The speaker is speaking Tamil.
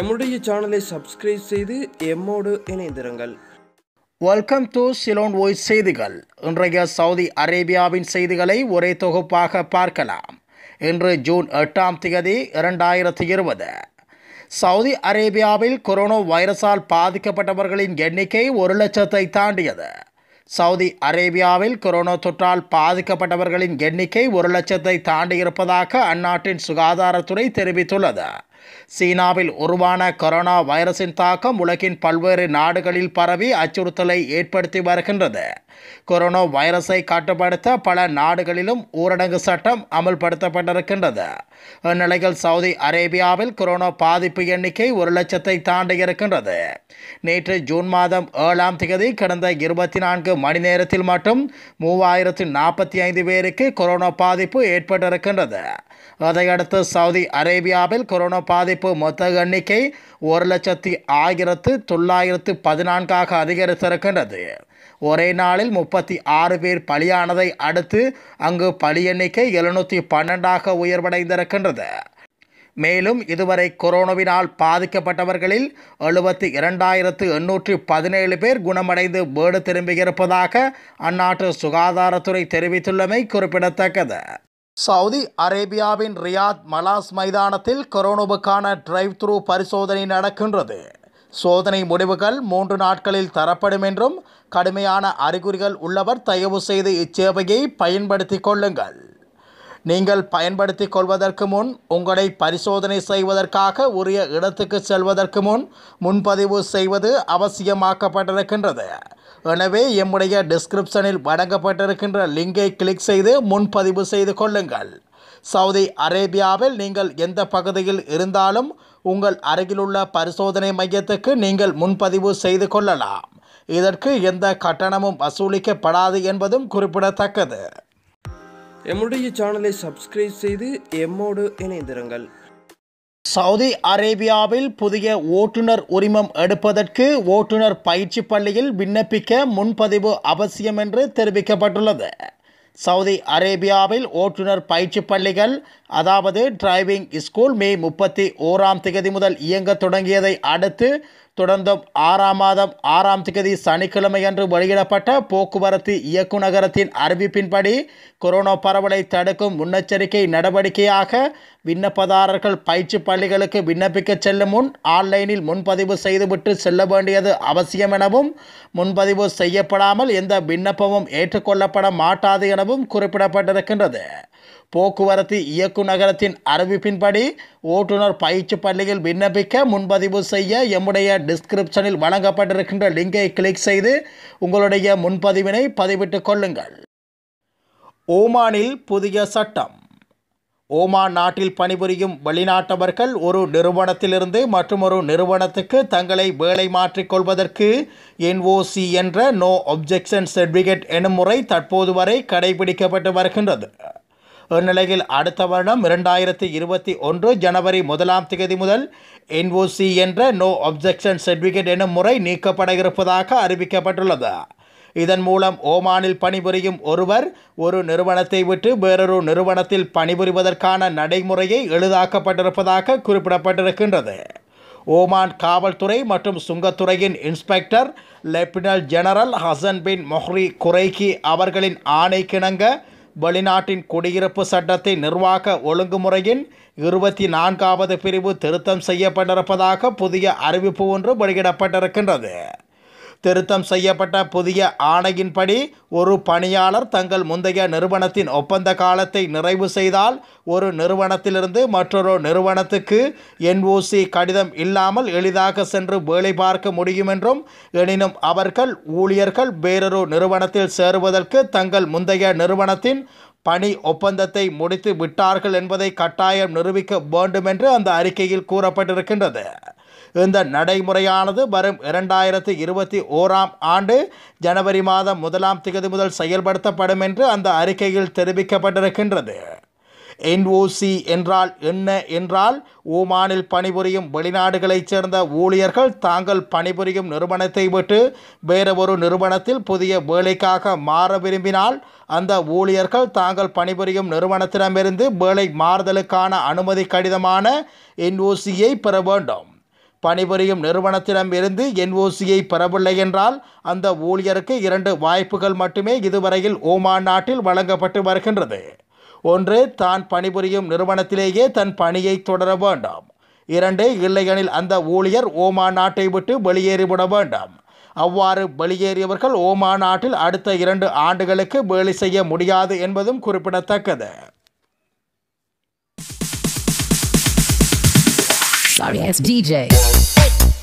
எம்முடைய சேனலை சப்ஸ்கிரைப் செய்து எம்மோடு இணைந்திருங்கள் வெல்கம் டு சிலோன் ஓய் செய்திகள் இன்றைய சவுதி அரேபியாவின் செய்திகளை ஒரே தொகுப்பாக பார்க்கலாம் இன்று ஜூன் எட்டாம் தேதி இரண்டாயிரத்தி இருபது சவுதி அரேபியாவில் கொரோனா வைரஸால் பாதிக்கப்பட்டவர்களின் எண்ணிக்கை ஒரு லட்சத்தை தாண்டியது சவுதி அரேபியாவில் கொரோனா தொற்றால் பாதிக்கப்பட்டவர்களின் எண்ணிக்கை ஒரு லட்சத்தை தாண்டியிருப்பதாக அந்நாட்டின் சுகாதாரத்துறை தெரிவித்துள்ளது சீனாவில் உருவான கொரோனா வைரஸின் தாக்கம் உலகின் பல்வேறு நாடுகளில் பரவி அச்சுறுத்தலை ஏற்படுத்தி வருகின்றது கொரோனா வைரஸை கட்டுப்படுத்த பல நாடுகளிலும் ஊரடங்கு சட்டம் அமல்படுத்தப்பட்டிருக்கின்றது இந்நிலையில் சவுதி அரேபியாவில் கொரோனா பாதிப்பு எண்ணிக்கை ஒரு லட்சத்தை தாண்டி இருக்கின்றது நேற்று ஜூன் மாதம் ஏழாம் தேதி கடந்த இருபத்தி நான்கு மணி நேரத்தில் மட்டும் மூவாயிரத்து நாற்பத்தி ஐந்து பேருக்கு கொரோனா பாதிப்பு ஏற்பட்டிருக்கின்றது அதையடுத்து சவுதி அரேபியாவில் கொரோனா பாதிப்பு மொத்த எண்ணிக்கை ஒரு லட்சத்தி ஆயிரத்து தொள்ளாயிரத்து பதினான்காக அதிகரித்திருக்கின்றது ஒரே நாளில் முப்பத்தி ஆறு பேர் பலியானதை அடுத்து அங்கு பலி எண்ணிக்கை எழுநூற்றி பன்னெண்டாக உயர்வடைந்திருக்கின்றது மேலும் இதுவரை கொரோனாவினால் பாதிக்கப்பட்டவர்களில் எழுபத்தி இரண்டாயிரத்து எண்ணூற்றி பதினேழு பேர் குணமடைந்து வீடு திரும்பியிருப்பதாக அந்நாட்டு சுகாதாரத்துறை தெரிவித்துள்ளமை குறிப்பிடத்தக்கது சவுதி அரேபியாவின் ரியாத் மலாஸ் மைதானத்தில் கொரோனாவுக்கான டிரைவ் த்ரூ பரிசோதனை நடக்கின்றது சோதனை முடிவுகள் மூன்று நாட்களில் தரப்படும் என்றும் கடுமையான அறிகுறிகள் உள்ளவர் தயவு செய்து இச்சேவையை பயன்படுத்தி கொள்ளுங்கள் நீங்கள் பயன்படுத்தி கொள்வதற்கு முன் உங்களை பரிசோதனை செய்வதற்காக உரிய இடத்துக்கு செல்வதற்கு முன் முன்பதிவு செய்வது அவசியமாக்கப்பட்டிருக்கின்றது எனவே எம்முடைய டிஸ்கிரிப்ஷனில் வழங்கப்பட்டிருக்கின்ற லிங்கை கிளிக் செய்து முன்பதிவு செய்து கொள்ளுங்கள் சவுதி அரேபியாவில் நீங்கள் எந்த பகுதியில் இருந்தாலும் உங்கள் அருகிலுள்ள பரிசோதனை மையத்துக்கு நீங்கள் முன்பதிவு செய்து கொள்ளலாம் இதற்கு எந்த கட்டணமும் வசூலிக்கப்படாது என்பதும் குறிப்பிடத்தக்கது எம்முடைய சேனலை சப்ஸ்கிரைப் செய்து எம்மோடு இணைந்திருங்கள் சவுதி அரேபியாவில் புதிய ஓட்டுநர் உரிமம் எடுப்பதற்கு ஓட்டுநர் பயிற்சி பள்ளியில் விண்ணப்பிக்க முன்பதிவு அவசியம் என்று தெரிவிக்கப்பட்டுள்ளது சவுதி அரேபியாவில் ஓட்டுநர் பயிற்சி பள்ளிகள் அதாவது டிரைவிங் ஸ்கூல் மே முப்பத்தி ஓராம் தேதி முதல் இயங்க தொடங்கியதை அடுத்து தொடர்ந்தும் ஆறாம் மாதம் ஆறாம் திகதி சனிக்கிழமை அன்று வெளியிடப்பட்ட போக்குவரத்து இயக்குநகரத்தின் அறிவிப்பின்படி கொரோனா பரவலை தடுக்கும் முன்னெச்சரிக்கை நடவடிக்கையாக விண்ணப்பதாரர்கள் பயிற்சி பள்ளிகளுக்கு விண்ணப்பிக்க செல்லும் முன் ஆன்லைனில் முன்பதிவு செய்துவிட்டு செல்ல வேண்டியது அவசியம் எனவும் முன்பதிவு செய்யப்படாமல் எந்த விண்ணப்பமும் ஏற்றுக்கொள்ளப்பட மாட்டாது எனவும் குறிப்பிடப்பட்டிருக்கின்றது போக்குவரத்து இயக்குநகரத்தின் அறிவிப்பின்படி ஓட்டுநர் பயிற்சி பள்ளியில் விண்ணப்பிக்க முன்பதிவு செய்ய எம்முடைய டிஸ்கிரிப்ஷனில் வழங்கப்பட்டிருக்கின்ற லிங்கை கிளிக் செய்து உங்களுடைய முன்பதிவினை பதிவிட்டுக் கொள்ளுங்கள் ஓமானில் புதிய சட்டம் ஓமான் நாட்டில் பணிபுரியும் வெளிநாட்டவர்கள் ஒரு நிறுவனத்திலிருந்து மற்றும் ஒரு நிறுவனத்துக்கு தங்களை வேலை மாற்றிக்கொள்வதற்கு என்ஓசி என்ற நோ அப்ஜெக்ஷன் சர்டிஃபிகேட் எனும் முறை தற்போது வரை கடைபிடிக்கப்பட்டு வருகின்றது இந்நிலையில் அடுத்த வருடம் இரண்டாயிரத்தி இருபத்தி ஒன்று ஜனவரி முதலாம் தேதி முதல் என்ஓசி என்ற நோ அப்ஜெக்ஷன் சர்டிஃபிகேட் எனும் முறை நீக்கப்பட இருப்பதாக அறிவிக்கப்பட்டுள்ளது இதன் மூலம் ஓமானில் பணிபுரியும் ஒருவர் ஒரு நிறுவனத்தை விட்டு வேறொரு நிறுவனத்தில் பணிபுரிவதற்கான நடைமுறையை எளிதாக்கப்பட்டிருப்பதாக குறிப்பிடப்பட்டிருக்கின்றது ஓமான் காவல்துறை மற்றும் சுங்கத்துறையின் inspector lieutenant general Hasan bin Mohri Quraishi அவர்களின் ஆணைக்கிணங்க வெளிநாட்டின் குடியிருப்பு சட்டத்தை நிர்வாக ஒழுங்குமுறையின் இருபத்தி நான்காவது பிரிவு திருத்தம் செய்யப்பட்டிருப்பதாக புதிய அறிவிப்பு ஒன்று வெளியிடப்பட்டிருக்கின்றது திருத்தம் செய்யப்பட்ட புதிய ஆணையின்படி ஒரு பணியாளர் தங்கள் முந்தைய நிறுவனத்தின் ஒப்பந்த காலத்தை நிறைவு செய்தால் ஒரு நிறுவனத்திலிருந்து மற்றொரு நிறுவனத்துக்கு என்ஓசி கடிதம் இல்லாமல் எளிதாக சென்று வேலை பார்க்க முடியும் என்றும் எனினும் அவர்கள் ஊழியர்கள் வேறொரு நிறுவனத்தில் சேருவதற்கு தங்கள் முந்தைய நிறுவனத்தின் பணி ஒப்பந்தத்தை முடித்து விட்டார்கள் என்பதை கட்டாயம் நிரூபிக்க வேண்டும் என்று அந்த அறிக்கையில் கூறப்பட்டிருக்கின்றது இந்த நடைமுறையானது வரும் இரண்டாயிரத்தி இருபத்தி ஓராம் ஆண்டு ஜனவரி மாதம் முதலாம் திகதி முதல் செயல்படுத்தப்படும் என்று அந்த அறிக்கையில் தெரிவிக்கப்பட்டிருக்கின்றது என்ஓசி என்றால் என்ன என்றால் ஓமானில் பணிபுரியும் வெளிநாடுகளைச் சேர்ந்த ஊழியர்கள் தாங்கள் பணிபுரியும் நிறுவனத்தை விட்டு வேறொரு நிறுவனத்தில் புதிய வேலைக்காக மாற விரும்பினால் அந்த ஊழியர்கள் தாங்கள் பணிபுரியும் நிறுவனத்திடமிருந்து வேலை மாறுதலுக்கான அனுமதி கடிதமான என்ஓசியை பெற வேண்டும் பணிபுரியும் நிறுவனத்திடம் இருந்து என்ஓசியை பெறவில்லை என்றால் அந்த ஊழியருக்கு இரண்டு வாய்ப்புகள் மட்டுமே இதுவரையில் ஓமான் நாட்டில் வழங்கப்பட்டு வருகின்றது ஒன்று தான் பணிபுரியும் நிறுவனத்திலேயே தன் பணியை தொடர வேண்டும் இரண்டு இல்லையெனில் அந்த ஊழியர் ஓமா நாட்டை விட்டு வெளியேறிவிட வேண்டும் அவ்வாறு வெளியேறியவர்கள் ஓமா நாட்டில் அடுத்த இரண்டு ஆண்டுகளுக்கு வேலை செய்ய முடியாது என்பதும் குறிப்பிடத்தக்கது sorry ass DJ.